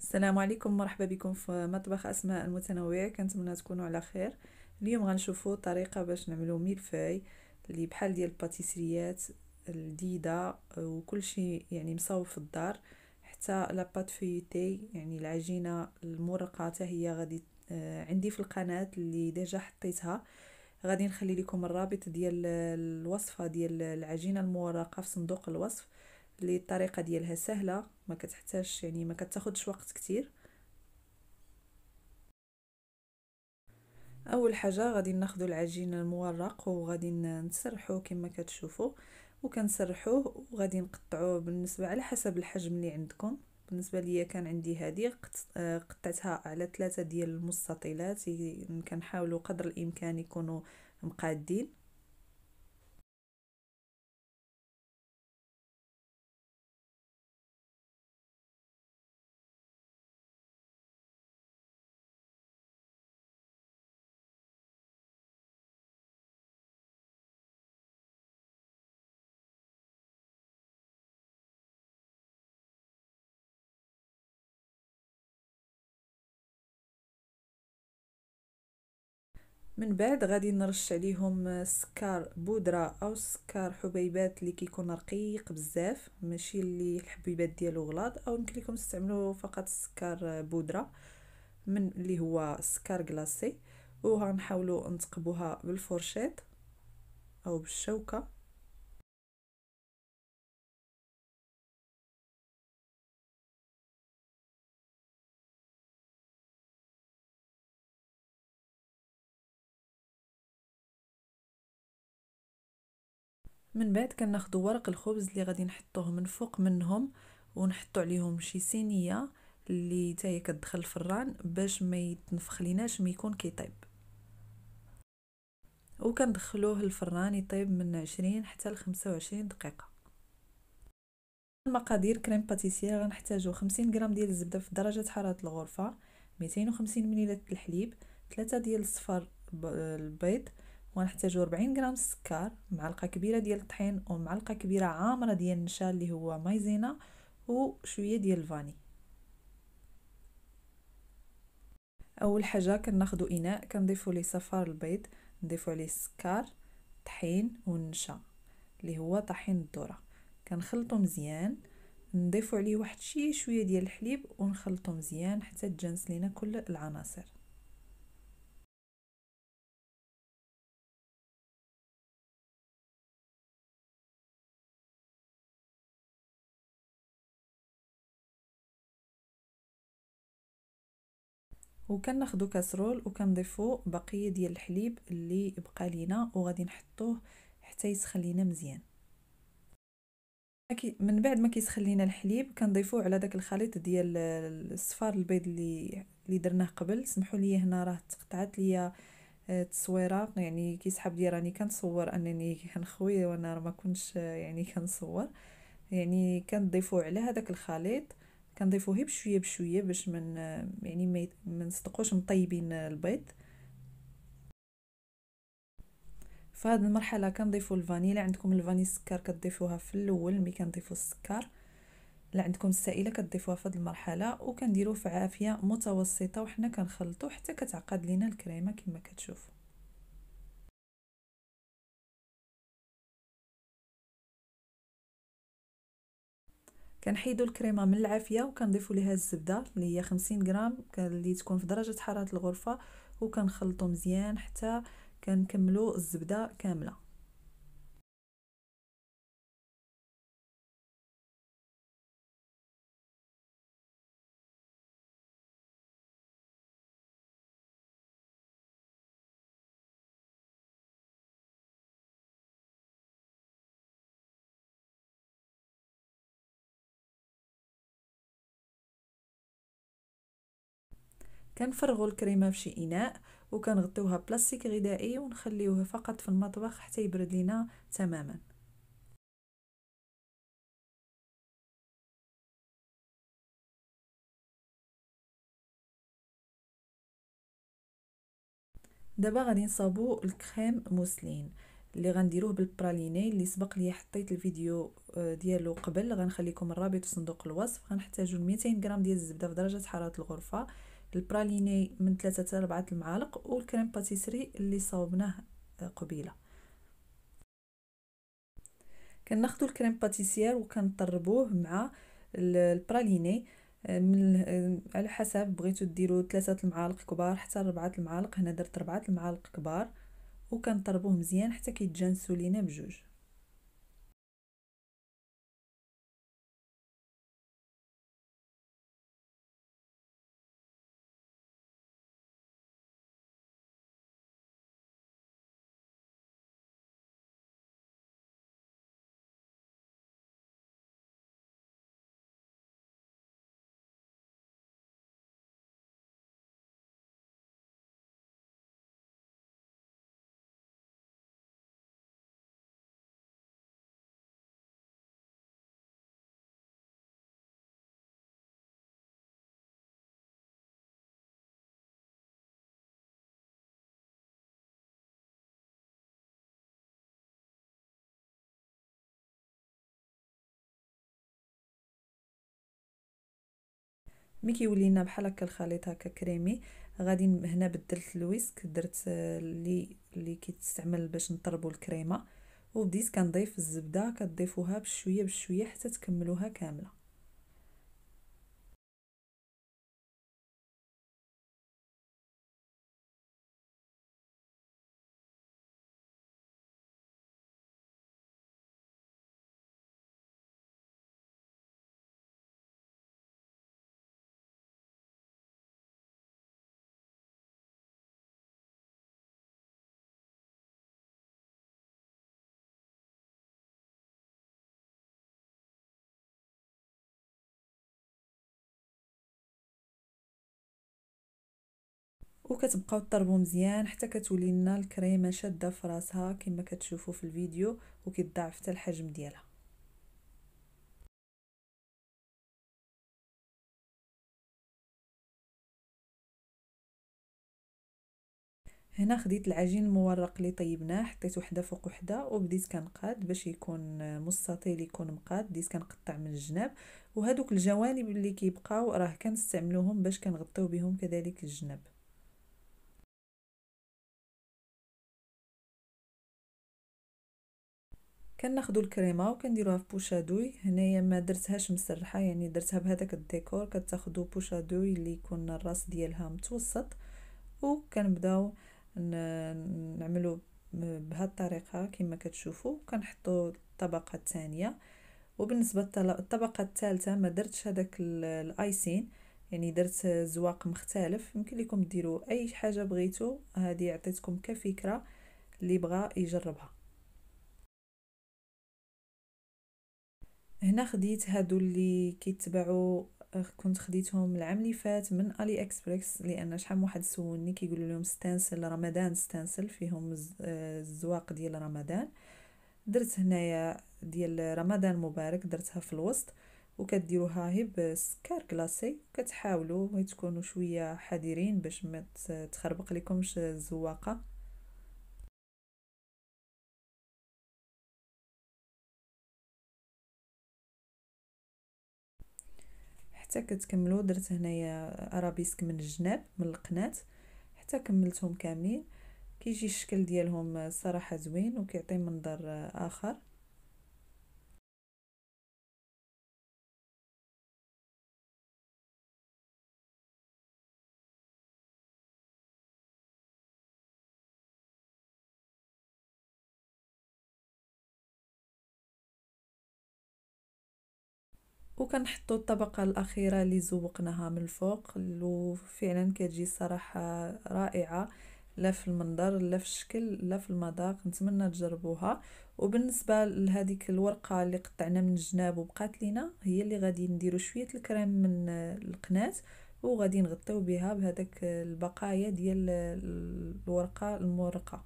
السلام عليكم مرحبا بكم في مطبخ اسماء المتنوعه كنتمنى تكونوا على خير اليوم غنشوفوا طريقه باش نعملوا ميلفاي اللي بحال ديال الباتيسريات الجديده وكل شيء يعني مصاوب في الدار حتى لا فيوتي يعني العجينه المرقه حتى هي غادي آه، عندي في القناه اللي ديجا حطيتها غادي نخلي لكم الرابط ديال الوصفه ديال العجينه المورقه في صندوق الوصف اللي الطريقه ديالها سهله ما كتحتاجش يعني ما كتاخذش وقت كتير اول حاجه غادي ناخذ العجين المورق وغادي نسرحو كما كتشوفوا وكنسرحوه وغادي نقطعوه بالنسبه على حسب الحجم اللي عندكم بالنسبه ليا كان عندي هذه آه، قطعتها على ثلاثه ديال المستطيلات كنحاولوا قدر الامكان يكونوا مقادين من بعد غادي نرش عليهم آه، سكر بودره او سكر حبيبات اللي كيكون رقيق بزاف ماشي اللي الحبيبات ديالو غلاض او يمكن لكم تستعملوا فقط سكر آه، بودره من اللي هو سكر كلاصي وغنحاولوا نثقبوها بالفرشاه او بالشوكه من بعد كناخذوا ورق الخبز اللي غادي نحطوه من فوق منهم ونحطوا عليهم شي صينيه اللي حتى هي كتدخل الفران باش ما يتنفخ ليناش ما يكون كيطيب وكندخلوه الفران يطيب من 20 حتى ل 25 دقيقه المقادير كريم باتيسير غنحتاجو 50 غرام ديال الزبده في درجه حراره الغرفه 250 ملل الحليب 3 ديال الصفار البيض ونحتاج 40 غرام سكر معلقه كبيره ديال الطحين ومعلقه كبيره عامره ديال النشا اللي هو مايزينا وشويه ديال الفاني اول حاجه كناخذ اناء كنضيفوا ليه صفار البيض نضيفوا عليه السكر طحين والنشا اللي هو طحين الذره كنخلطو مزيان نضيفوا عليه واحد شي شويه ديال الحليب ونخلطو مزيان حتى تجانس لينا كل العناصر وكناخذوا كاسرول وكنضيفوا بقيه ديال الحليب اللي بقى لينا وغادي نحطوه حتى يسخن لينا مزيان من بعد ما كيسخن لينا الحليب كنضيفوه على داك الخليط ديال الصفار البيض اللي اللي درناه قبل سمحوا لي هنا راه تقطعت ليا التصويره آه، يعني كيسحب لي راني كنصور انني كنخوي وانا ما كنتش آه، يعني كنصور يعني كنضيفوه على هذاك الخليط كنضيفوه غير بشويه بشويه باش من يعني ما نصدقوش مطيبين البيض في هذه المرحله كنضيفو الفانيلا عندكم الفاني السكر كتضيفوها في الاول ملي كنضيفو السكر لا عندكم السائله كتضيفوها في هذه المرحله وكنديروه في عافيه متوسطه وحنا كنخلطو حتى كتعقد لينا الكريمه كما كتشوفوا كنحيدو الكريمه من العافيه وكنضيفو ليها الزبده اللي هي 50 غرام اللي تكون في درجه حراره الغرفه وكنخلطو مزيان حتى كنكملو الزبده كامله كنفرغوا الكريمه فشي اناء وكنغطيوها بلاستيك غذائي ونخليوه فقط في المطبخ حتى يبرد لينا تماما دابا غادي نصاوبو الكريم موسلين اللي غنديروه بالبراليني اللي سبق لي حطيت الفيديو آه، ديالو قبل غنخليكم الرابط في صندوق الوصف غنحتاجو 200 غرام ديال الزبده في درجه حراره الغرفه البراليني من ثلاثة حتى ربعة المعالق والكريم باتيسري اللي صاوبناه آه، قبيله كناخدو الكريم باتيسير وكنطربوه مع البراليني آه، من آه، على حسب بغيتو ديرو ثلاثة المعالق كبار حتى ربعة المعالق هنا درت ربعة المعالق كبار وكنطربوه مزيان حتى كيتجانسو لينا بجوج ملي كيولي لنا بحال هكا الخليط هكا كريمي غادي هنا بدلت الويسك درت اللي آه، اللي كيتستعمل باش نطربوا الكريمه وبديت كنضيف الزبده كتضيفوها بشويه بشويه حتى تكملوها كامله وكتبقاو تضربوا مزيان حتى كتولي لنا الكريمه شاده في راسها كما كتشوفوا في الفيديو وكيتضاعف حتى الحجم ديالها هنا خديت العجين المورق اللي طيبناه حطيت وحده فوق وحده وبديت كنقاد باش يكون مستطيل يكون مقاد بديت كنقطع من الجناب وهذوك الجوانب اللي كيبقاو راه كنستعملوهم باش كنغطيو بهم كذلك الجناب كناخذوا الكريمه وكنديروها في بوشادوي هنايا ما درتهاش مسرحه يعني درتها بهذاك الديكور كتاخذوا بوشادوي اللي يكون الراس ديالها متوسط وكنبداو نعملوا بهذه الطريقه كما كتشوفوا كنحطوا الطبقه الثانيه وبالنسبه للطبقه الثالثه ما درتش هذاك الايسين يعني درت زواق مختلف يمكن لكم ديروا اي حاجه بغيتو هذه عطيتكم كفكره اللي بغى يجربها هنا خديت هادو اللي كيتبعوا آه، كنت خديتهم العام اللي فات من الي اكسبريس لان شحال من واحد سولني كيقولوا لهم ستانسل رمضان ستانسل فيهم آه، الزواق ديال رمضان درت هنايا ديال رمضان مبارك درتها في الوسط وكديروها هي بسكر كلاسي كتحاولوا تكونوا شويه حذرين باش ما تخربق لكمش الزواقه حتى كتكملوا درت هنايا ارابيسك من الجناب من القناه حتى كملتهم كاملين كيجي الشكل ديالهم الصراحه زوين وكيعطي منظر اخر وكنحطوا الطبقة الأخيرة اللي زوقناها من الفوق وفعلا كتجي صراحة رائعة لا في المنظر لا في الشكل لا في المذاق نتمنى تجربوها وبالنسبه لهذيك الورقه اللي قطعنا من الجناب وبقات لينا هي اللي غادي نديرو شويه الكريم من القناص وغادي نغطيو بها بهذاك البقايا ديال الورقه المورقه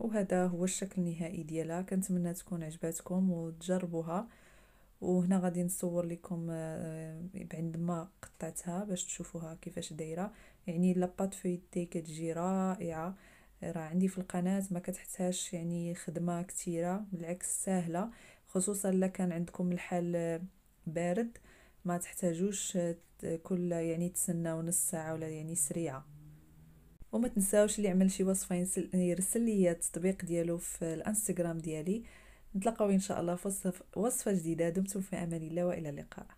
وهذا هو الشكل النهائي ديالها كنتمنى تكون عجباتكم وتجربوها وهنا غادي نصور لكم آه، ما قطعتها باش تشوفوها كيفاش دايره يعني لاباط فوي دي كتجي رائعه راه عندي في القناه ما كتحتاجش يعني خدمه كثيره بالعكس سهله خصوصا الا كان عندكم الحال بارد ما تحتاجوش كل يعني تسناو نص ساعه ولا يعني سريعه وما تنساوش اللي عمل شي وصفه يرسل لي التطبيق ديالو في الانستغرام ديالي نتلاقاو ان شاء الله في وصفه جديده دمتم في امان الله والى اللقاء